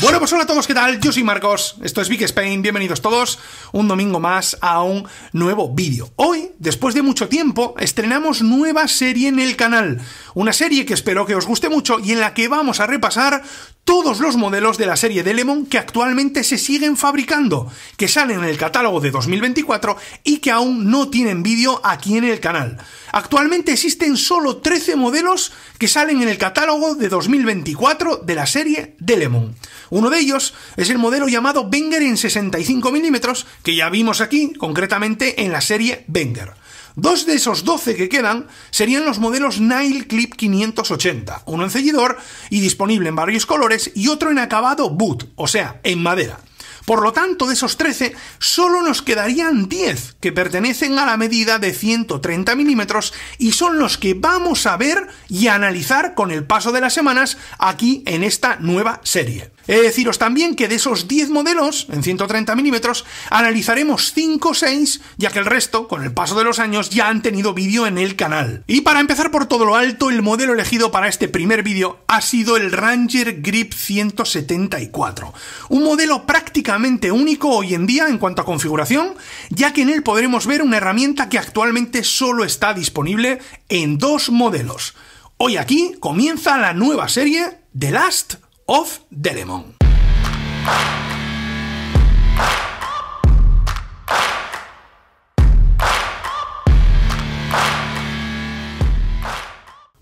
Bueno, pues hola a todos, ¿qué tal? Yo soy Marcos, esto es Big Spain, bienvenidos todos un domingo más a un nuevo vídeo. Hoy, después de mucho tiempo, estrenamos nueva serie en el canal, una serie que espero que os guste mucho y en la que vamos a repasar todos los modelos de la serie de Lemon que actualmente se siguen fabricando, que salen en el catálogo de 2024 y que aún no tienen vídeo aquí en el canal. Actualmente existen solo 13 modelos que salen en el catálogo de 2024 de la serie de Lemon. Uno de ellos es el modelo llamado Wenger en 65 mm que ya vimos aquí, concretamente en la serie Wenger. Dos de esos 12 que quedan serían los modelos Nile Clip 580, uno en sellidor y disponible en varios colores y otro en acabado boot, o sea, en madera. Por lo tanto, de esos 13, solo nos quedarían 10 que pertenecen a la medida de 130 mm y son los que vamos a ver y analizar con el paso de las semanas aquí en esta nueva serie. He de deciros también que de esos 10 modelos en 130 milímetros analizaremos 5 o 6, ya que el resto, con el paso de los años, ya han tenido vídeo en el canal. Y para empezar por todo lo alto, el modelo elegido para este primer vídeo ha sido el Ranger Grip 174, un modelo prácticamente único hoy en día en cuanto a configuración, ya que en él podremos ver una herramienta que actualmente solo está disponible en dos modelos. Hoy aquí comienza la nueva serie The Last of the Lemon.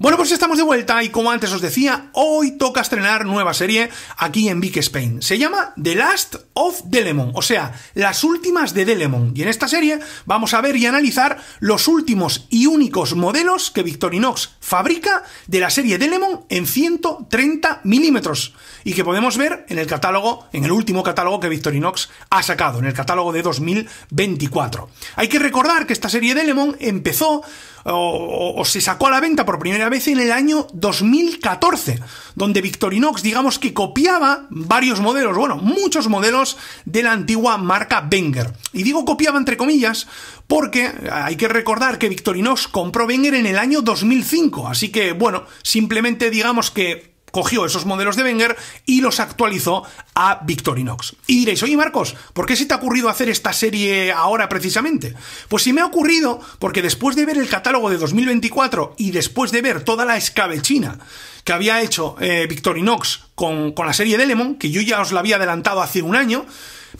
Bueno, pues estamos de vuelta y como antes os decía, hoy toca estrenar nueva serie aquí en Big Spain. Se llama The Last of Delemon, o sea, las últimas de Delemon. Y en esta serie vamos a ver y analizar los últimos y únicos modelos que Victorinox fabrica de la serie Delemon en 130 milímetros y que podemos ver en el catálogo, en el último catálogo que Victorinox ha sacado, en el catálogo de 2024. Hay que recordar que esta serie Delemon empezó o, se sacó a la venta por primera vez en el año 2014, donde Victorinox, digamos que copiaba varios modelos, bueno, muchos modelos de la antigua marca Wenger. Y digo copiaba entre comillas porque hay que recordar que Victorinox compró Wenger en el año 2005, así que bueno, simplemente digamos que cogió esos modelos de Wenger y los actualizó a Victorinox. Y diréis, oye Marcos, ¿por qué se te ha ocurrido hacer esta serie ahora precisamente? Pues sí me ha ocurrido porque después de ver el catálogo de 2024 y después de ver toda la escabechina que había hecho eh, Victorinox con, con la serie de Lemon, que yo ya os la había adelantado hace un año,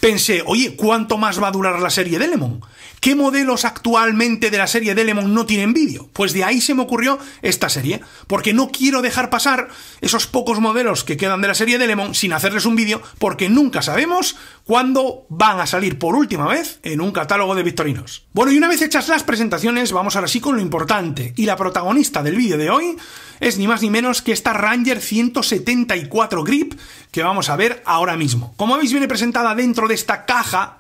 pensé, oye, ¿cuánto más va a durar la serie Delemon? ¿Qué modelos actualmente de la serie Delemon no tienen vídeo? Pues de ahí se me ocurrió esta serie, porque no quiero dejar pasar esos pocos modelos que quedan de la serie Delemon sin hacerles un vídeo, porque nunca sabemos cuándo van a salir por última vez en un catálogo de victorinos. Bueno, y una vez hechas las presentaciones, vamos ahora sí con lo importante, y la protagonista del vídeo de hoy es ni más ni menos que esta Ranger 174 Grip que vamos a ver ahora mismo. Como habéis viene presentada dentro de esta caja,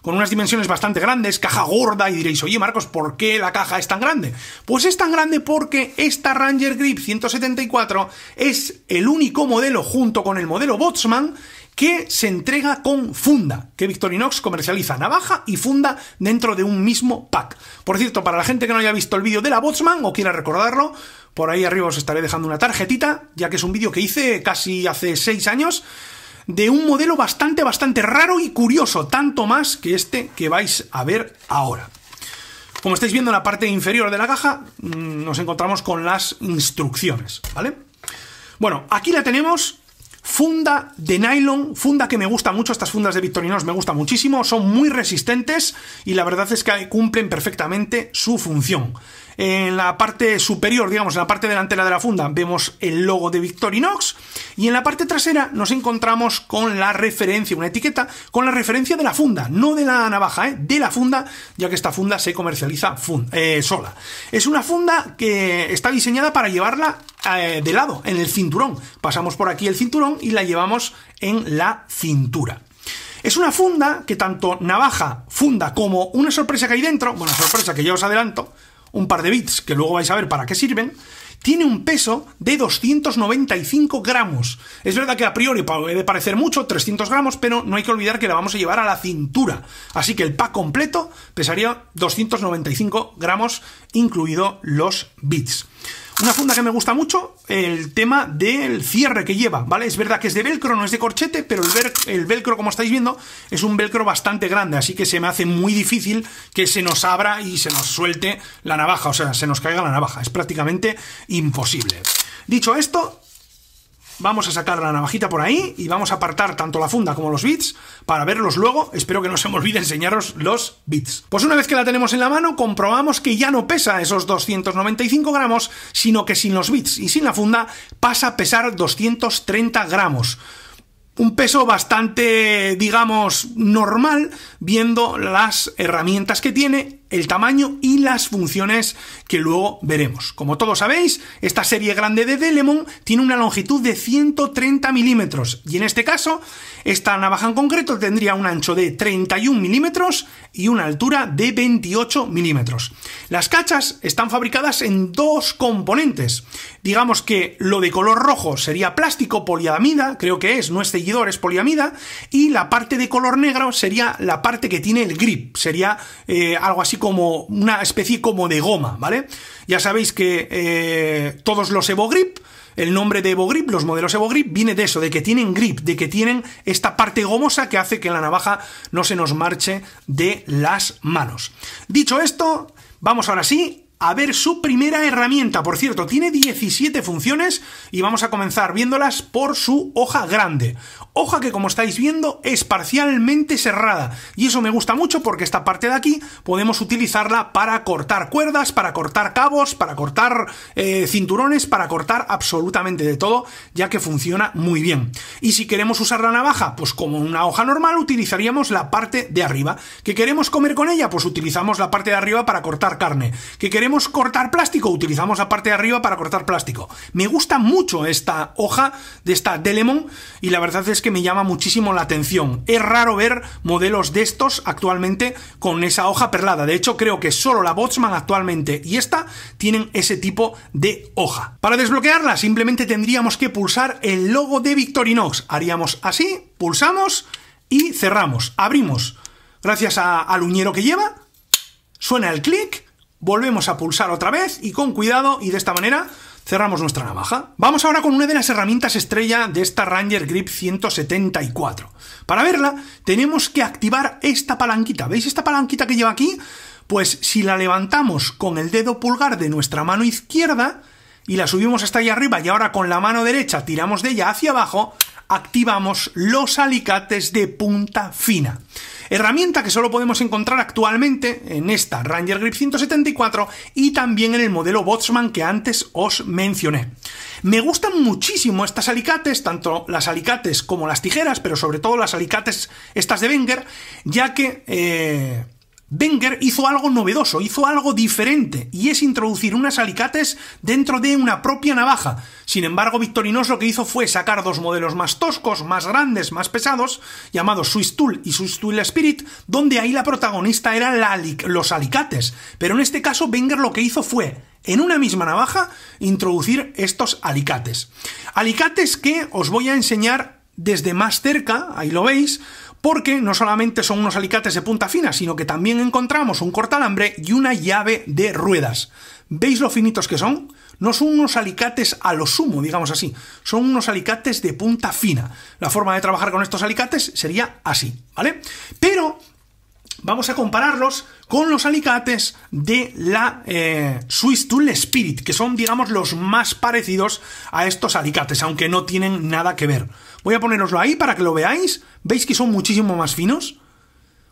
con unas dimensiones bastante grandes, caja gorda, y diréis, oye Marcos, ¿por qué la caja es tan grande? Pues es tan grande porque esta Ranger Grip 174 es el único modelo junto con el modelo Botsman que se entrega con funda, que Victorinox comercializa navaja y funda dentro de un mismo pack. Por cierto, para la gente que no haya visto el vídeo de la Botsman o quiera recordarlo, por ahí arriba os estaré dejando una tarjetita, ya que es un vídeo que hice casi hace 6 años, de un modelo bastante, bastante raro y curioso, tanto más que este que vais a ver ahora. Como estáis viendo en la parte inferior de la caja, mm, nos encontramos con las instrucciones, ¿vale? Bueno, aquí la tenemos, funda de nylon, funda que me gusta mucho, estas fundas de Victorinos me gustan muchísimo, son muy resistentes y la verdad es que cumplen perfectamente su función. En la parte superior, digamos, en la parte delantera de la funda, vemos el logo de Victorinox y en la parte trasera nos encontramos con la referencia, una etiqueta con la referencia de la funda, no de la navaja, ¿eh? de la funda, ya que esta funda se comercializa eh, sola. Es una funda que está diseñada para llevarla eh, de lado, en el cinturón. Pasamos por aquí el cinturón y la llevamos en la cintura. Es una funda que tanto navaja, funda como una sorpresa que hay dentro, bueno, sorpresa que ya os adelanto, un par de bits que luego vais a ver para qué sirven, tiene un peso de 295 gramos. Es verdad que a priori puede parecer mucho, 300 gramos, pero no hay que olvidar que la vamos a llevar a la cintura. Así que el pack completo pesaría 295 gramos, incluido los bits. Una funda que me gusta mucho, el tema del cierre que lleva, ¿vale? Es verdad que es de velcro, no es de corchete, pero el, el velcro, como estáis viendo, es un velcro bastante grande, así que se me hace muy difícil que se nos abra y se nos suelte la navaja, o sea, se nos caiga la navaja. Es prácticamente imposible. Dicho esto, Vamos a sacar la navajita por ahí y vamos a apartar tanto la funda como los bits para verlos luego. Espero que no se me olvide enseñaros los bits. Pues una vez que la tenemos en la mano, comprobamos que ya no pesa esos 295 gramos, sino que sin los bits y sin la funda pasa a pesar 230 gramos un peso bastante, digamos, normal, viendo las herramientas que tiene el tamaño y las funciones que luego veremos. Como todos sabéis, esta serie grande de Delemon tiene una longitud de 130 milímetros y en este caso, esta navaja en concreto tendría un ancho de 31 milímetros y una altura de 28 milímetros. Las cachas están fabricadas en dos componentes. Digamos que lo de color rojo sería plástico poliamida, creo que es, no es seguidor, es poliamida, y la parte de color negro sería la parte que tiene el grip, sería eh, algo así como una especie como de goma, ¿vale? Ya sabéis que eh, todos los Evo Grip, el nombre de Evo Grip, los modelos Evo Grip, viene de eso, de que tienen grip, de que tienen esta parte gomosa que hace que la navaja no se nos marche de las manos. Dicho esto, vamos ahora sí a ver su primera herramienta. Por cierto, tiene 17 funciones y vamos a comenzar viéndolas por su hoja grande. Hoja que como estáis viendo es parcialmente cerrada y eso me gusta mucho porque esta parte de aquí podemos utilizarla para cortar cuerdas, para cortar cabos, para cortar eh, cinturones, para cortar absolutamente de todo ya que funciona muy bien. Y si queremos usar la navaja pues como una hoja normal utilizaríamos la parte de arriba. ¿Que queremos comer con ella? Pues utilizamos la parte de arriba para cortar carne. ¿Que queremos cortar plástico, utilizamos la parte de arriba para cortar plástico. Me gusta mucho esta hoja de esta Delemon y la verdad es que me llama muchísimo la atención. Es raro ver modelos de estos actualmente con esa hoja perlada. De hecho, creo que solo la Botsman actualmente y esta tienen ese tipo de hoja. Para desbloquearla simplemente tendríamos que pulsar el logo de Victorinox. Haríamos así, pulsamos y cerramos. Abrimos gracias al uñero que lleva, suena el clic volvemos a pulsar otra vez y con cuidado y de esta manera cerramos nuestra navaja. Vamos ahora con una de las herramientas estrella de esta Ranger Grip 174. Para verla tenemos que activar esta palanquita. ¿Veis esta palanquita que lleva aquí? Pues si la levantamos con el dedo pulgar de nuestra mano izquierda y la subimos hasta allá arriba y ahora con la mano derecha tiramos de ella hacia abajo, activamos los alicates de punta fina herramienta que solo podemos encontrar actualmente en esta Ranger Grip 174 y también en el modelo Botsman que antes os mencioné. Me gustan muchísimo estas alicates, tanto las alicates como las tijeras, pero sobre todo las alicates estas de Wenger, ya que... Eh, Wenger hizo algo novedoso, hizo algo diferente, y es introducir unas alicates dentro de una propia navaja. Sin embargo, Victorinos lo que hizo fue sacar dos modelos más toscos, más grandes, más pesados, llamados Swiss Tool y Swiss Tool Spirit, donde ahí la protagonista eran los alicates. Pero en este caso, Wenger lo que hizo fue en una misma navaja introducir estos alicates. Alicates que os voy a enseñar desde más cerca, ahí lo veis, porque no solamente son unos alicates de punta fina, sino que también encontramos un cortalambre y una llave de ruedas. ¿Veis lo finitos que son? No son unos alicates a lo sumo, digamos así, son unos alicates de punta fina. La forma de trabajar con estos alicates sería así, ¿vale? Pero vamos a compararlos con los alicates de la eh, Swiss Tool Spirit, que son, digamos, los más parecidos a estos alicates, aunque no tienen nada que ver. Voy a poneroslo ahí para que lo veáis. ¿Veis que son muchísimo más finos?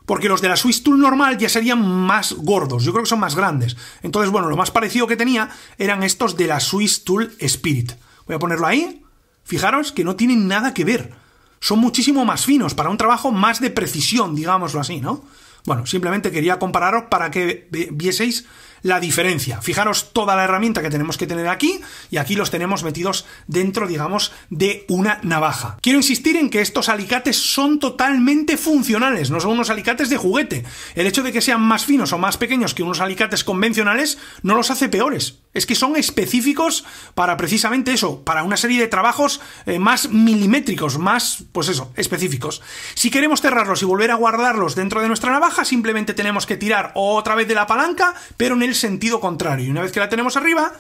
Porque los de la Swiss Tool normal ya serían más gordos, yo creo que son más grandes. Entonces, bueno, lo más parecido que tenía eran estos de la Swiss Tool Spirit. Voy a ponerlo ahí. Fijaros que no tienen nada que ver. Son muchísimo más finos, para un trabajo más de precisión, digámoslo así, ¿no? Bueno, simplemente quería compararos para que vieseis la diferencia. Fijaros toda la herramienta que tenemos que tener aquí y aquí los tenemos metidos dentro, digamos, de una navaja. Quiero insistir en que estos alicates son totalmente funcionales, no son unos alicates de juguete. El hecho de que sean más finos o más pequeños que unos alicates convencionales no los hace peores. Es que son específicos para precisamente eso, para una serie de trabajos eh, más milimétricos, más, pues eso, específicos. Si queremos cerrarlos y volver a guardarlos dentro de nuestra navaja, simplemente tenemos que tirar otra vez de la palanca, pero en el sentido contrario. Y una vez que la tenemos arriba,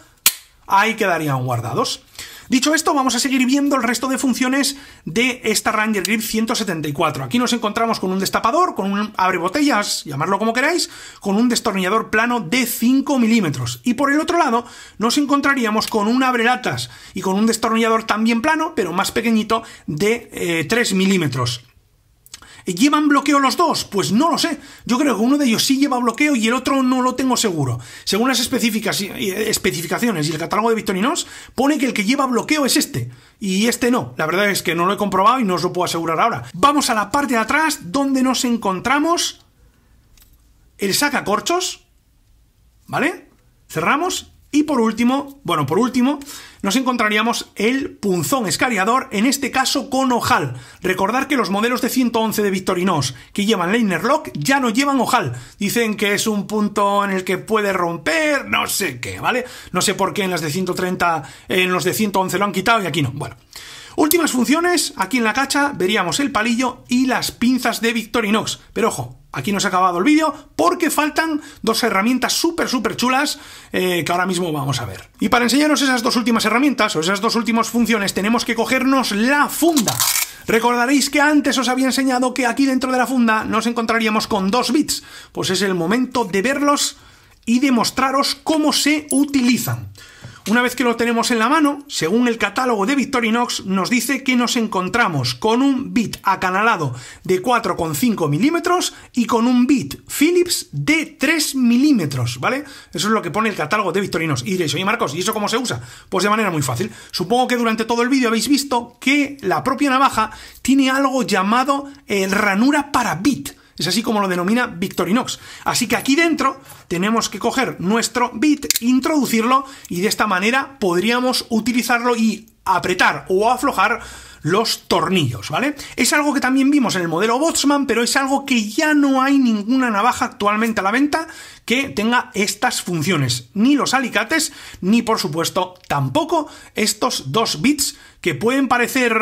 ahí quedarían guardados. Dicho esto, vamos a seguir viendo el resto de funciones de esta Ranger Grip 174. Aquí nos encontramos con un destapador, con un abrebotellas, botellas, llamarlo como queráis, con un destornillador plano de 5 milímetros. Y por el otro lado, nos encontraríamos con un abrelatas y con un destornillador también plano, pero más pequeñito, de 3 eh, milímetros. ¿Llevan bloqueo los dos? Pues no lo sé. Yo creo que uno de ellos sí lleva bloqueo y el otro no lo tengo seguro. Según las especificaciones y el catálogo de Victorinos, pone que el que lleva bloqueo es este. Y este no. La verdad es que no lo he comprobado y no os lo puedo asegurar ahora. Vamos a la parte de atrás donde nos encontramos el sacacorchos. ¿Vale? Cerramos y por último, bueno, por último, nos encontraríamos el punzón escariador, en este caso con ojal. Recordar que los modelos de 111 de Victorinox que llevan liner Lock ya no llevan ojal. Dicen que es un punto en el que puede romper, no sé qué, ¿vale? No sé por qué en las de 130, en los de 111 lo han quitado y aquí no. Bueno. Últimas funciones, aquí en la cacha veríamos el palillo y las pinzas de Victorinox. Pero ojo, aquí nos ha acabado el vídeo porque faltan dos herramientas súper, súper chulas eh, que ahora mismo vamos a ver. Y para enseñaros esas dos últimas herramientas o esas dos últimas funciones tenemos que cogernos la funda. Recordaréis que antes os había enseñado que aquí dentro de la funda nos encontraríamos con dos bits. Pues es el momento de verlos y demostraros cómo se utilizan. Una vez que lo tenemos en la mano, según el catálogo de Victorinox, nos dice que nos encontramos con un bit acanalado de 4,5 milímetros y con un bit Philips de 3 milímetros, ¿vale? Eso es lo que pone el catálogo de Victorinox. Y diréis, oye Marcos, ¿y eso cómo se usa? Pues de manera muy fácil. Supongo que durante todo el vídeo habéis visto que la propia navaja tiene algo llamado el ranura para bit. Es así como lo denomina Victorinox. Así que aquí dentro tenemos que coger nuestro bit, introducirlo y de esta manera podríamos utilizarlo y apretar o aflojar los tornillos, ¿vale? Es algo que también vimos en el modelo Botsman, pero es algo que ya no hay ninguna navaja actualmente a la venta que tenga estas funciones, ni los alicates, ni por supuesto tampoco estos dos bits que pueden parecer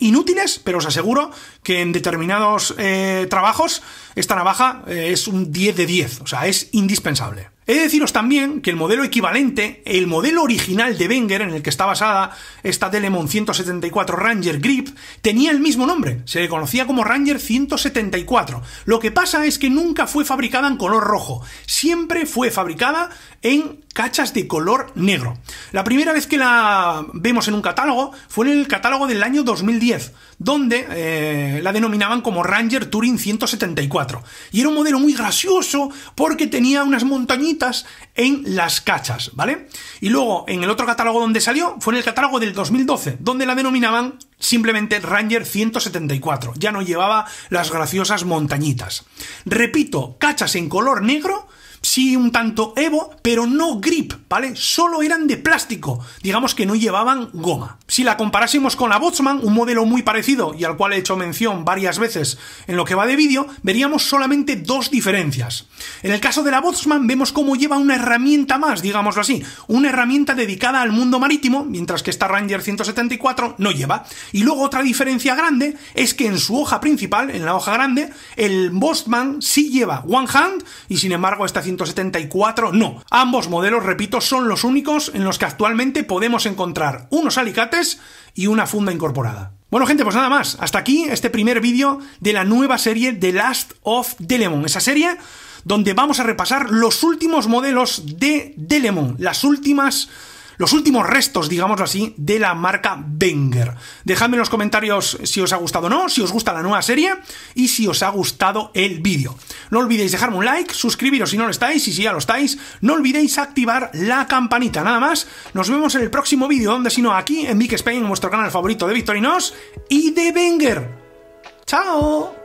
inútiles, pero os aseguro que en determinados eh, trabajos esta navaja eh, es un 10 de 10, o sea, es indispensable. He de deciros también que el modelo equivalente, el modelo original de Wenger en el que está basada esta Telemon 174 Ranger Grip, tenía el mismo nombre, se le conocía como Ranger 174. Lo que pasa es que nunca fue fabricada en color rojo, siempre fue fabricada en cachas de color negro. La primera vez que la vemos en un catálogo fue en el catálogo del año 2010, donde eh, la denominaban como Ranger Touring 174. Y era un modelo muy gracioso porque tenía unas montañitas en las cachas, ¿vale? Y luego en el otro catálogo donde salió fue en el catálogo del 2012, donde la denominaban simplemente Ranger 174. Ya no llevaba las graciosas montañitas. Repito, cachas en color negro sí un tanto Evo, pero no grip, ¿vale? Solo eran de plástico, digamos que no llevaban goma. Si la comparásemos con la Botsman, un modelo muy parecido y al cual he hecho mención varias veces en lo que va de vídeo, veríamos solamente dos diferencias. En el caso de la Botsman vemos cómo lleva una herramienta más, digámoslo así, una herramienta dedicada al mundo marítimo, mientras que esta Ranger 174 no lleva. Y luego otra diferencia grande es que en su hoja principal, en la hoja grande, el Botsman sí lleva One Hand y sin embargo esta no. Ambos modelos, repito, son los únicos en los que actualmente podemos encontrar unos alicates y una funda incorporada. Bueno gente, pues nada más. Hasta aquí este primer vídeo de la nueva serie The Last of Delemon. Esa serie donde vamos a repasar los últimos modelos de Delemon, las últimas los últimos restos, digámoslo así, de la marca Wenger. Dejadme en los comentarios si os ha gustado o no, si os gusta la nueva serie y si os ha gustado el vídeo. No olvidéis dejarme un like, suscribiros si no lo estáis y si ya lo estáis, no olvidéis activar la campanita. Nada más, nos vemos en el próximo vídeo, donde si no aquí, en Big Spain, en vuestro canal favorito de Victorinos y de Wenger. ¡Chao!